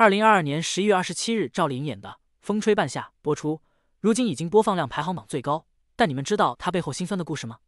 二零二二年十一月二十七日，赵丽颖演的《风吹半夏》播出，如今已经播放量排行榜最高。但你们知道她背后心酸的故事吗？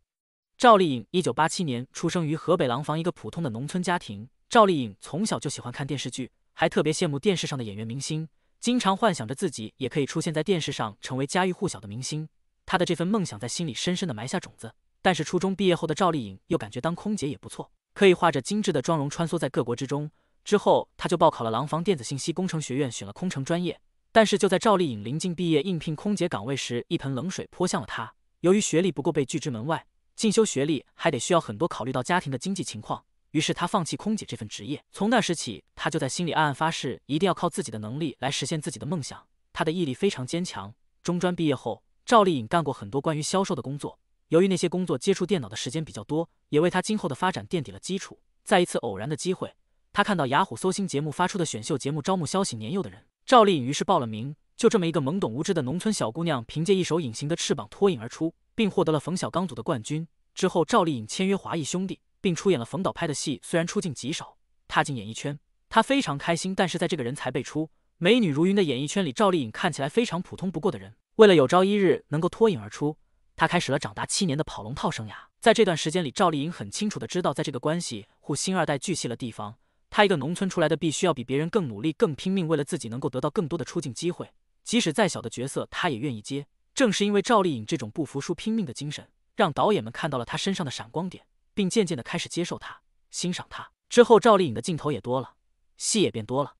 赵丽颖一九八七年出生于河北廊坊一个普通的农村家庭。赵丽颖从小就喜欢看电视剧，还特别羡慕电视上的演员明星，经常幻想着自己也可以出现在电视上，成为家喻户晓的明星。她的这份梦想在心里深深的埋下种子。但是初中毕业后的赵丽颖又感觉当空姐也不错，可以画着精致的妆容穿梭在各国之中。之后，他就报考了廊坊电子信息工程学院，选了空乘专业。但是就在赵丽颖临近毕业应聘空姐岗位时，一盆冷水泼向了她，由于学历不够被拒之门外。进修学历还得需要很多，考虑到家庭的经济情况，于是她放弃空姐这份职业。从那时起，她就在心里暗暗发誓，一定要靠自己的能力来实现自己的梦想。她的毅力非常坚强。中专毕业后，赵丽颖干过很多关于销售的工作，由于那些工作接触电脑的时间比较多，也为她今后的发展奠定了基础。在一次偶然的机会。他看到雅虎搜星节目发出的选秀节目招募消息，年幼的人赵丽颖于是报了名。就这么一个懵懂无知的农村小姑娘，凭借一手隐形的翅膀》脱颖而出，并获得了冯小刚组的冠军。之后，赵丽颖签约华谊兄弟，并出演了冯导拍的戏。虽然出镜极少，踏进演艺圈，她非常开心。但是在这个人才辈出、美女如云的演艺圈里，赵丽颖看起来非常普通不过的人，为了有朝一日能够脱颖而出，她开始了长达七年的跑龙套生涯。在这段时间里，赵丽颖很清楚的知道，在这个关系互新二代聚齐的地方。她一个农村出来的，必须要比别人更努力、更拼命，为了自己能够得到更多的出镜机会，即使再小的角色，她也愿意接。正是因为赵丽颖这种不服输、拼命的精神，让导演们看到了她身上的闪光点，并渐渐的开始接受她、欣赏她。之后，赵丽颖的镜头也多了，戏也变多了。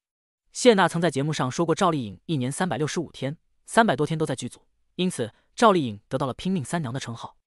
谢娜曾在节目上说过，赵丽颖一年三百六十五天，三百多天都在剧组，因此赵丽颖得到了“拼命三娘”的称号。